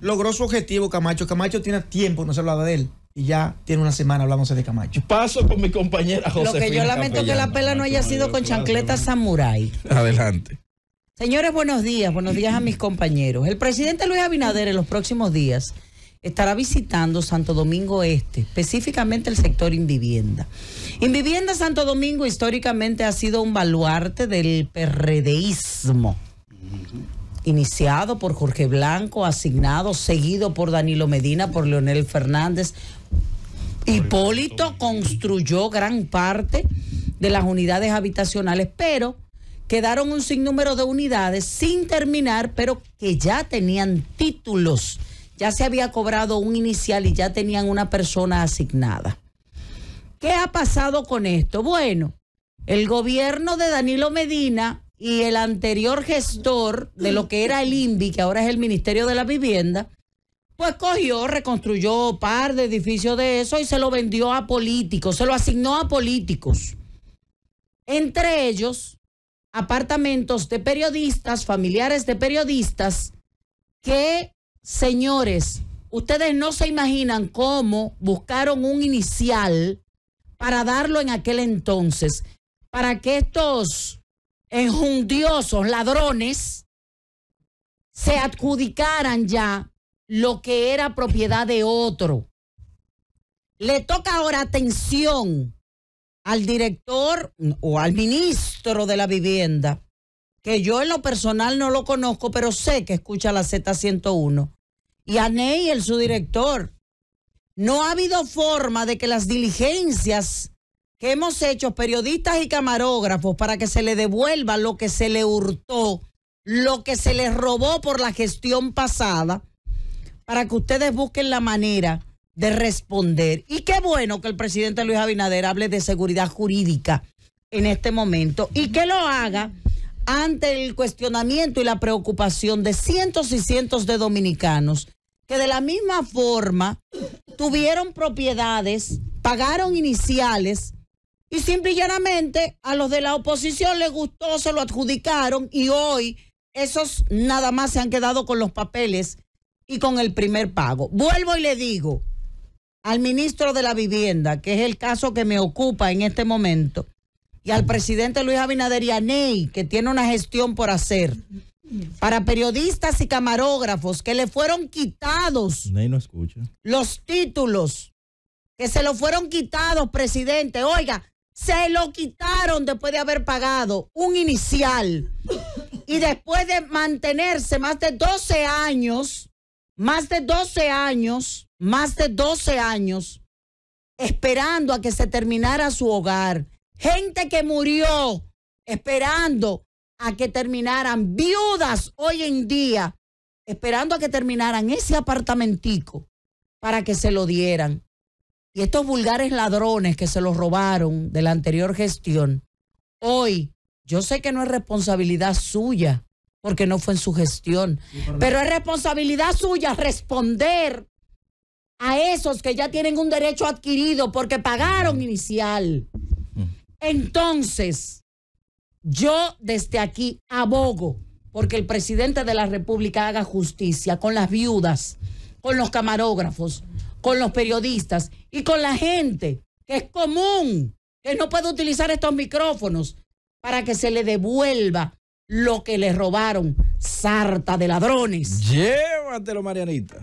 logró su, objetivo Camacho. Camacho tiene tiempo, no se hablaba de él y ya tiene una semana hablándose de Camacho. Paso con mi compañera José. Lo que yo lamento que la pela no haya sido con chancleta Samurai Adelante. Señores, buenos días. Buenos días a mis compañeros. El presidente Luis Abinader en los próximos días estará visitando Santo Domingo Este, específicamente el sector Invivienda. Invivienda Santo Domingo históricamente ha sido un baluarte del Perredeísmo iniciado por Jorge Blanco, asignado, seguido por Danilo Medina, por Leonel Fernández. Hipólito construyó gran parte de las unidades habitacionales, pero quedaron un sinnúmero de unidades sin terminar, pero que ya tenían títulos. Ya se había cobrado un inicial y ya tenían una persona asignada. ¿Qué ha pasado con esto? Bueno, el gobierno de Danilo Medina y el anterior gestor de lo que era el INVI, que ahora es el Ministerio de la Vivienda, pues cogió, reconstruyó par de edificios de eso y se lo vendió a políticos, se lo asignó a políticos. Entre ellos, apartamentos de periodistas, familiares de periodistas, que, señores, ustedes no se imaginan cómo buscaron un inicial para darlo en aquel entonces, para que estos enjundiosos ladrones se adjudicaran ya lo que era propiedad de otro. Le toca ahora atención al director o al ministro de la vivienda, que yo en lo personal no lo conozco, pero sé que escucha la Z101, y a Ney, el subdirector. No ha habido forma de que las diligencias que hemos hecho periodistas y camarógrafos para que se le devuelva lo que se le hurtó, lo que se les robó por la gestión pasada, para que ustedes busquen la manera de responder. Y qué bueno que el presidente Luis Abinader hable de seguridad jurídica en este momento y que lo haga ante el cuestionamiento y la preocupación de cientos y cientos de dominicanos que de la misma forma tuvieron propiedades, pagaron iniciales y simple y llanamente a los de la oposición les gustó, se lo adjudicaron y hoy esos nada más se han quedado con los papeles y con el primer pago. Vuelvo y le digo al ministro de la Vivienda, que es el caso que me ocupa en este momento, y al presidente Luis Abinader Ney, que tiene una gestión por hacer, para periodistas y camarógrafos que le fueron quitados los títulos, que se lo fueron quitados, presidente. Oiga, se lo quitaron después de haber pagado un inicial y después de mantenerse más de 12 años, más de 12 años, más de 12 años, esperando a que se terminara su hogar. Gente que murió esperando a que terminaran, viudas hoy en día, esperando a que terminaran ese apartamentico para que se lo dieran. Y estos vulgares ladrones que se los robaron de la anterior gestión, hoy yo sé que no es responsabilidad suya, porque no fue en su gestión, pero es responsabilidad suya responder a esos que ya tienen un derecho adquirido porque pagaron inicial. Entonces, yo desde aquí abogo porque el presidente de la República haga justicia con las viudas, con los camarógrafos, con los periodistas y con la gente, que es común, que no puede utilizar estos micrófonos para que se le devuelva lo que le robaron, sarta de ladrones. Llévatelo, Marianita.